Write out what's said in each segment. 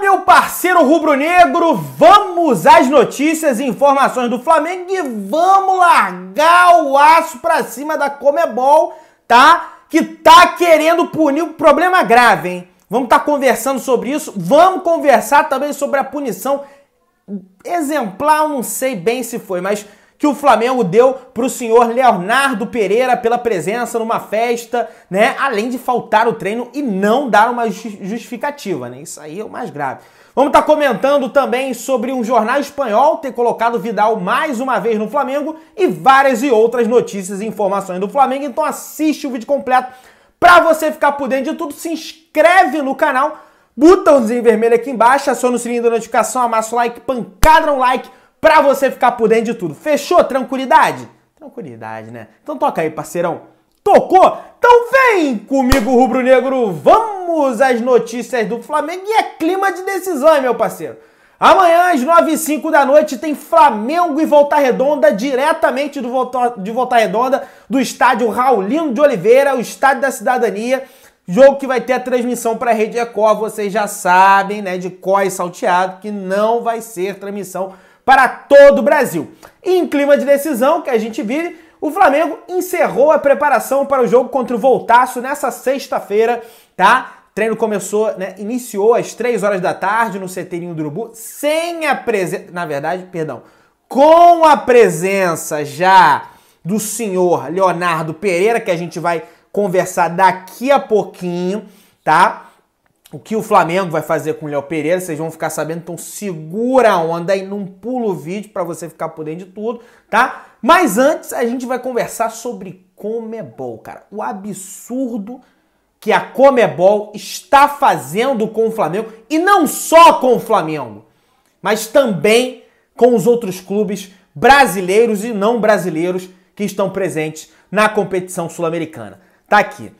meu parceiro rubro-negro! Vamos às notícias e informações do Flamengo e vamos largar o aço pra cima da Comebol, tá? Que tá querendo punir um problema grave, hein? Vamos estar tá conversando sobre isso. Vamos conversar também sobre a punição exemplar, não sei bem se foi, mas que o Flamengo deu para o senhor Leonardo Pereira pela presença numa festa, né? Além de faltar o treino e não dar uma justificativa, né? Isso aí é o mais grave. Vamos estar tá comentando também sobre um jornal espanhol ter colocado Vidal mais uma vez no Flamengo e várias e outras notícias e informações do Flamengo. Então assiste o vídeo completo para você ficar por dentro de tudo. Se inscreve no canal, botãozinho vermelho aqui embaixo, aciona o sininho da notificação, amassa o like, pancada no like para você ficar por dentro de tudo. Fechou? Tranquilidade? Tranquilidade, né? Então toca aí, parceirão. Tocou? Então vem comigo, Rubro Negro. Vamos às notícias do Flamengo e é clima de decisão, hein, meu parceiro. Amanhã, às 9 e 5 da noite, tem Flamengo e Volta Redonda, diretamente do Volta, de Volta Redonda, do estádio Raulino de Oliveira, o estádio da cidadania. Jogo que vai ter a transmissão para a Rede Record, vocês já sabem, né, de Cor e salteado, que não vai ser transmissão para todo o Brasil. E em clima de decisão que a gente vive, o Flamengo encerrou a preparação para o jogo contra o Voltaço nessa sexta-feira, tá? O treino começou, né, iniciou às 3 horas da tarde no CTinho do Urubu, sem a presença, na verdade, perdão, com a presença já do senhor Leonardo Pereira, que a gente vai conversar daqui a pouquinho, tá? Tipo, o que o Flamengo vai fazer com o Léo Pereira, vocês vão ficar sabendo. Então segura a onda aí, não pula o vídeo para você ficar por dentro de tudo, tá? Mas antes a gente vai conversar sobre Comebol, cara. O absurdo que a Comebol está fazendo com o Flamengo e não só com o Flamengo, mas também com os outros clubes brasileiros e não brasileiros que estão presentes na competição sul-americana. Tá aqui.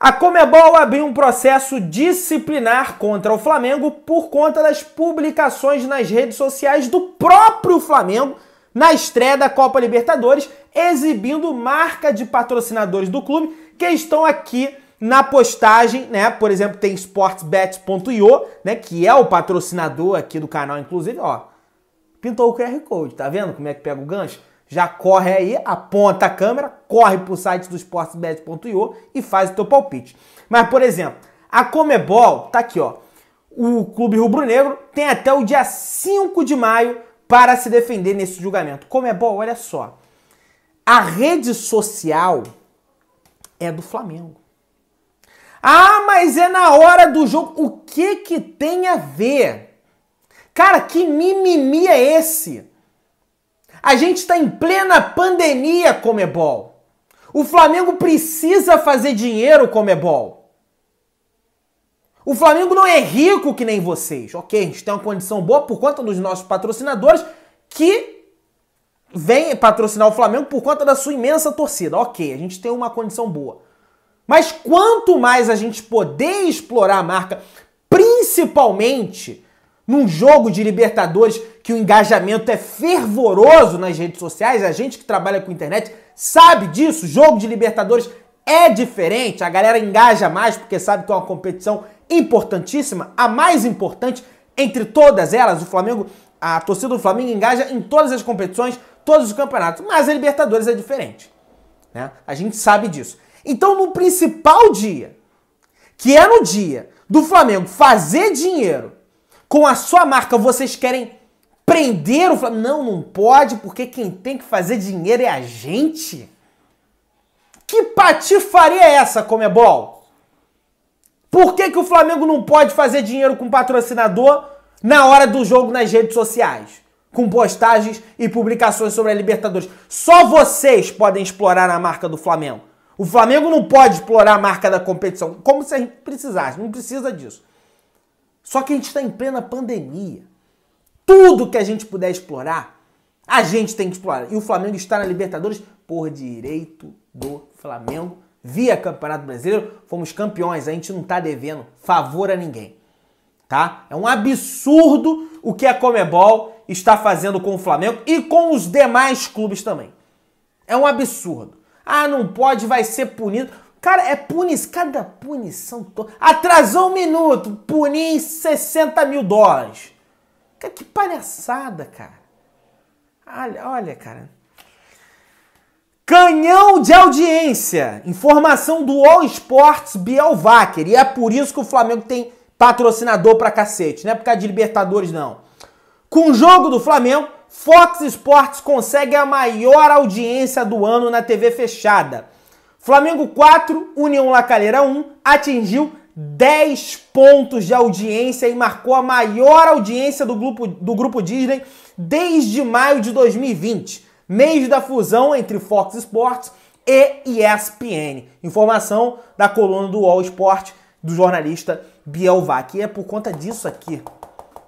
A Comebol abriu um processo disciplinar contra o Flamengo por conta das publicações nas redes sociais do próprio Flamengo na estreia da Copa Libertadores, exibindo marca de patrocinadores do clube que estão aqui na postagem, né? Por exemplo, tem sportsbet.io, né, que é o patrocinador aqui do canal inclusive, ó. Pintou o QR Code, tá vendo como é que pega o gancho? Já corre aí, aponta a câmera, corre para o site do sportsbet.io e faz o teu palpite. Mas, por exemplo, a Comebol, tá aqui, ó. O Clube Rubro Negro tem até o dia 5 de maio para se defender nesse julgamento. Comebol, olha só. A rede social é do Flamengo. Ah, mas é na hora do jogo. O que que tem a ver? Cara, que mimimi é esse? A gente está em plena pandemia, Comebol. O Flamengo precisa fazer dinheiro, Comebol. O Flamengo não é rico que nem vocês. Ok, a gente tem uma condição boa por conta dos nossos patrocinadores que vêm patrocinar o Flamengo por conta da sua imensa torcida. Ok, a gente tem uma condição boa. Mas quanto mais a gente poder explorar a marca, principalmente num jogo de Libertadores que o engajamento é fervoroso nas redes sociais, a gente que trabalha com internet sabe disso. Jogo de Libertadores é diferente, a galera engaja mais porque sabe que é uma competição importantíssima, a mais importante entre todas elas. O Flamengo, a torcida do Flamengo engaja em todas as competições, todos os campeonatos, mas a Libertadores é diferente, né? A gente sabe disso. Então, no principal dia, que é no dia do Flamengo fazer dinheiro com a sua marca, vocês querem prender o Flamengo. Não, não pode, porque quem tem que fazer dinheiro é a gente. Que patifaria é essa, Comebol? Por que, que o Flamengo não pode fazer dinheiro com patrocinador na hora do jogo nas redes sociais? Com postagens e publicações sobre a Libertadores. Só vocês podem explorar a marca do Flamengo. O Flamengo não pode explorar a marca da competição, como se a gente precisasse, não precisa disso. Só que a gente está em plena pandemia. Tudo que a gente puder explorar, a gente tem que explorar. E o Flamengo está na Libertadores por direito do Flamengo. Via Campeonato Brasileiro, fomos campeões, a gente não está devendo favor a ninguém. Tá? É um absurdo o que a Comebol está fazendo com o Flamengo e com os demais clubes também. É um absurdo. Ah, não pode, vai ser punido. Cara, é punição, cada punição toda. Atrasou um minuto, punir 60 mil dólares. Cara, que palhaçada, cara. Olha, olha, cara. Canhão de audiência. Informação do All Sports Bielvacker. E é por isso que o Flamengo tem patrocinador pra cacete. Não é por causa de Libertadores, não. Com o jogo do Flamengo, Fox Sports consegue a maior audiência do ano na TV fechada. Flamengo 4, União Lacalheira 1 atingiu 10 pontos de audiência e marcou a maior audiência do grupo, do grupo Disney desde maio de 2020, mês da fusão entre Fox Sports e ESPN. Informação da coluna do All Sport do jornalista Biel Vac. E é por conta disso aqui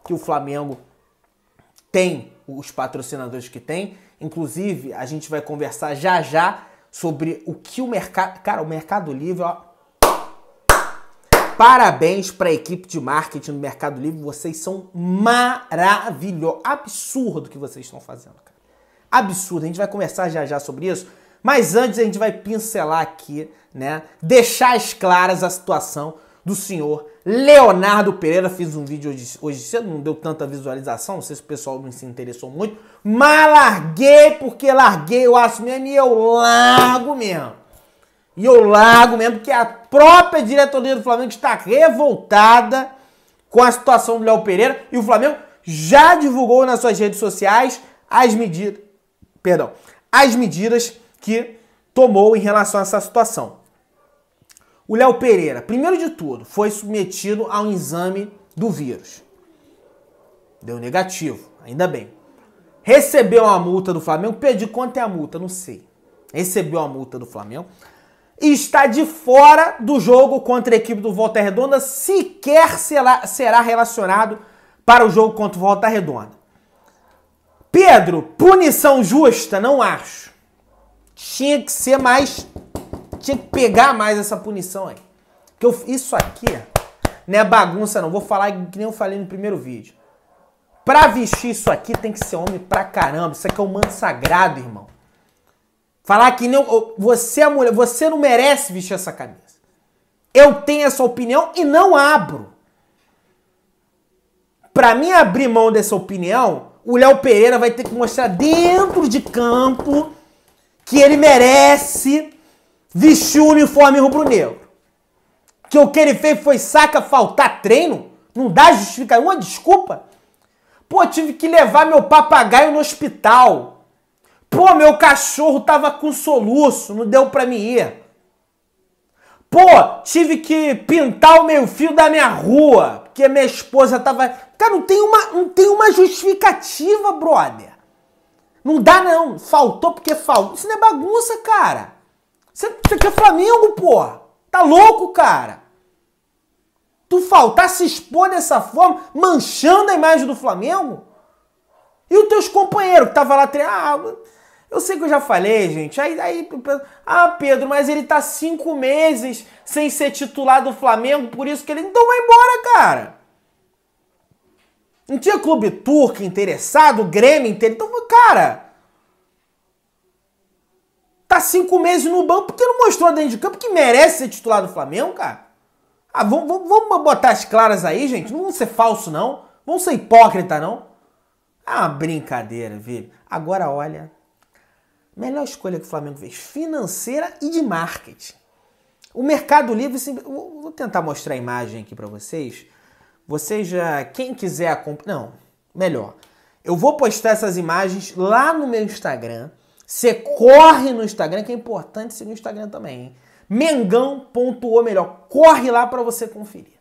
que o Flamengo tem os patrocinadores que tem. Inclusive, a gente vai conversar já já sobre o que o mercado. Cara, o Mercado Livre, ó, Parabéns para a equipe de marketing no Mercado Livre, vocês são maravilhosos. Absurdo o que vocês estão fazendo, cara. Absurdo. A gente vai conversar já já sobre isso, mas antes a gente vai pincelar aqui, né? Deixar as claras a situação do senhor Leonardo Pereira. Fiz um vídeo hoje, hoje cedo, não deu tanta visualização, não sei se o pessoal não se interessou muito, mas larguei porque larguei o aço mesmo e eu largo mesmo. E eu largo mesmo, porque a própria diretoria do Flamengo está revoltada com a situação do Léo Pereira. E o Flamengo já divulgou nas suas redes sociais as medidas. Perdão. As medidas que tomou em relação a essa situação. O Léo Pereira, primeiro de tudo, foi submetido a um exame do vírus. Deu negativo, ainda bem. Recebeu uma multa do Flamengo, pedi quanto é a multa, não sei. Recebeu a multa do Flamengo está de fora do jogo contra a equipe do Volta Redonda, sequer será, será relacionado para o jogo contra o Volta Redonda. Pedro, punição justa? Não acho. Tinha que ser mais. Tinha que pegar mais essa punição aí. Que eu, isso aqui não é bagunça, não. Vou falar que nem eu falei no primeiro vídeo. Pra vestir isso aqui tem que ser homem pra caramba. Isso aqui é um manto sagrado, irmão. Falar que não, você é mulher, você não merece vestir essa camisa. Eu tenho essa opinião e não abro. Para mim abrir mão dessa opinião, o Léo Pereira vai ter que mostrar dentro de campo que ele merece vestir o uniforme rubro-negro. Que o que ele fez foi saca faltar treino? Não dá justificar é uma desculpa? Pô, tive que levar meu papagaio no hospital. Pô, meu cachorro tava com soluço, não deu pra me ir. Pô, tive que pintar o meio fio da minha rua, porque minha esposa tava. Cara, não tem uma, não tem uma justificativa, brother. Não dá, não. Faltou porque faltou. Isso não é bagunça, cara. Você, você quer Flamengo, porra. Tá louco, cara. Tu faltar se expor dessa forma, manchando a imagem do Flamengo? E os teus companheiros que estavam lá treinando. Ah, eu sei que eu já falei, gente. Aí, aí ah, Pedro, mas ele tá cinco meses sem ser titular do Flamengo, por isso que ele. Então vai embora, cara. Não tinha clube turco interessado, Grêmio interessado. Então, cara. Tá cinco meses no banco porque não mostrou dentro de campo que merece ser titular do Flamengo, cara. Ah, vamos, vamos, botar as claras aí, gente. Não vamos ser falso, não. Vamos ser hipócrita, não. ah, brincadeira, viu? Agora olha. Melhor escolha que o Flamengo fez, financeira e de marketing. O Mercado Livre, vou tentar mostrar a imagem aqui para vocês. Vocês já, quem quiser acompanhar, não, melhor. Eu vou postar essas imagens lá no meu Instagram. Você corre no Instagram, que é importante seguir o Instagram também. Mengão.ou melhor. Corre lá para você conferir,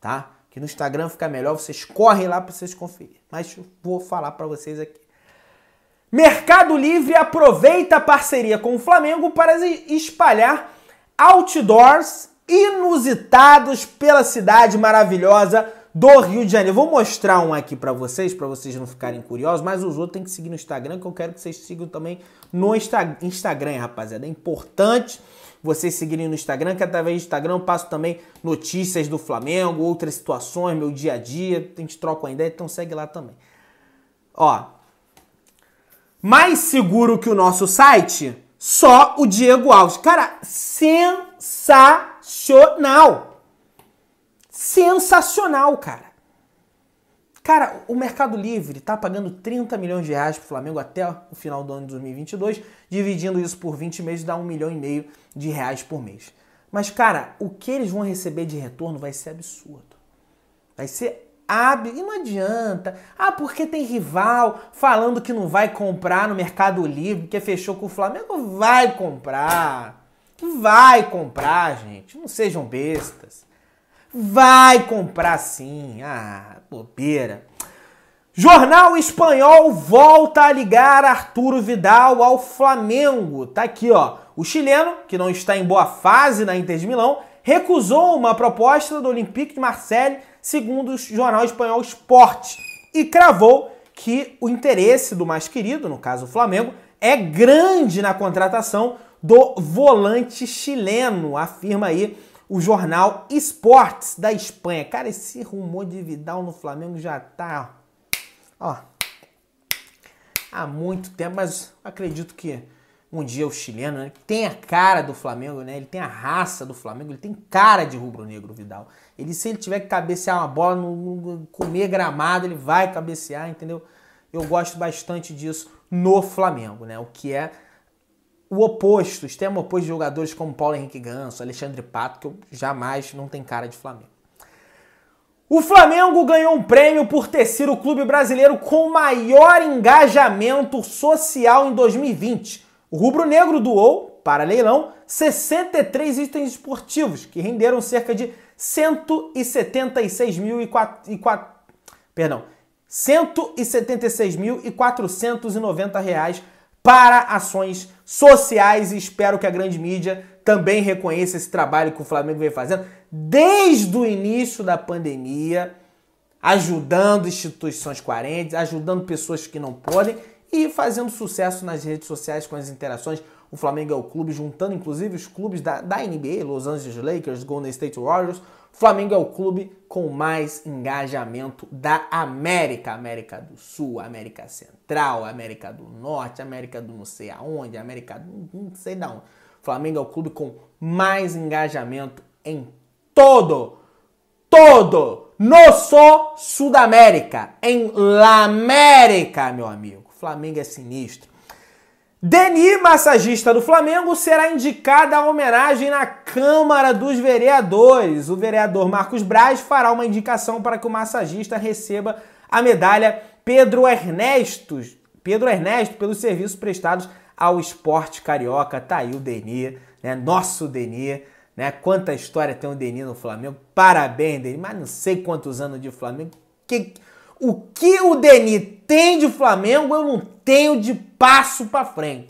tá? Que no Instagram fica melhor, vocês correm lá para vocês conferir. Mas vou falar para vocês aqui. Mercado Livre aproveita a parceria com o Flamengo para espalhar outdoors inusitados pela cidade maravilhosa do Rio de Janeiro. Vou mostrar um aqui para vocês, para vocês não ficarem curiosos, mas os outros tem que seguir no Instagram, que eu quero que vocês sigam também no Insta Instagram, rapaziada. É importante vocês seguirem no Instagram, que através do Instagram eu passo também notícias do Flamengo, outras situações, meu dia a dia, a gente troca uma ideia, então segue lá também. Ó, mais seguro que o nosso site? Só o Diego Alves. Cara, sensacional! Sensacional, cara. Cara, o Mercado Livre está pagando 30 milhões de reais para o Flamengo até o final do ano de 2022, dividindo isso por 20 meses dá um milhão e meio de reais por mês. Mas, cara, o que eles vão receber de retorno vai ser absurdo. Vai ser abre e não adianta. Ah, porque tem rival falando que não vai comprar no Mercado Livre, que fechou com o Flamengo, vai comprar. Vai comprar, gente. Não sejam bestas. Vai comprar sim. Ah, bobeira. Jornal espanhol volta a ligar Arturo Vidal ao Flamengo. Tá aqui, ó. O chileno, que não está em boa fase na Inter de Milão, recusou uma proposta do Olympique de Marseille segundo o jornal espanhol Sport, e cravou que o interesse do mais querido, no caso o Flamengo, é grande na contratação do volante chileno, afirma aí o jornal Sports da Espanha. Cara, esse rumor de Vidal no Flamengo já tá, ó, há muito tempo, mas acredito que um dia o chileno, né? tem a cara do Flamengo, né? Ele tem a raça do Flamengo, ele tem cara de rubro-negro, Vidal. Ele, se ele tiver que cabecear uma bola, no, no, comer gramado, ele vai cabecear, entendeu? Eu gosto bastante disso no Flamengo, né? O que é o oposto, o extremo oposto de jogadores como Paulo Henrique Ganso, Alexandre Pato, que eu jamais não tem cara de Flamengo. O Flamengo ganhou um prêmio por ter sido o clube brasileiro com maior engajamento social em 2020 o rubro-negro doou para leilão 63 itens esportivos que renderam cerca de quatro perdão, 176.490 reais para ações sociais e espero que a grande mídia também reconheça esse trabalho que o Flamengo vem fazendo desde o início da pandemia, ajudando instituições carentes, ajudando pessoas que não podem e fazendo sucesso nas redes sociais com as interações. O Flamengo é o clube, juntando inclusive os clubes da, da NBA, Los Angeles Lakers, Golden State Warriors. Flamengo é o clube com mais engajamento da América. América do Sul, América Central, América do Norte, América do não sei aonde, América do não sei da onde. Flamengo é o clube com mais engajamento em todo, todo, não só Sudamérica, em La América, meu amigo. Flamengo é sinistro. Deni, massagista do Flamengo, será indicada a homenagem na Câmara dos Vereadores. O vereador Marcos Braz fará uma indicação para que o massagista receba a medalha Pedro Ernesto, Pedro Ernesto pelos serviços prestados ao esporte carioca. Tá aí o Deni, né? Nosso Deni, né? Quanta história tem o Deni no Flamengo. Parabéns, Deni, mas não sei quantos anos de Flamengo. Que o que o Denis tem de Flamengo, eu não tenho de passo para frente.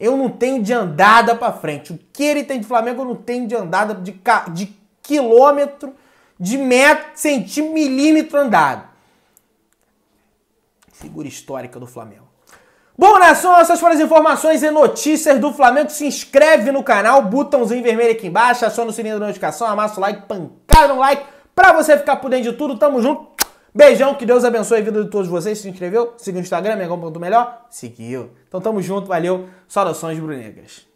Eu não tenho de andada para frente. O que ele tem de Flamengo, eu não tenho de andada de, de quilômetro, de metro, centímetro, milímetro andado. Figura histórica do Flamengo. Bom, nação, né, essas foram as informações e notícias do Flamengo. Se inscreve no canal, botãozinho vermelho aqui embaixo, aciona o sininho da notificação, amassa o like, pancada no like, pra você ficar por dentro de tudo. Tamo junto. Beijão, que Deus abençoe a vida de todos vocês. Se inscreveu? Siga o Instagram, melhor. Seguiu. Então tamo junto, valeu. Saudações, brunegas.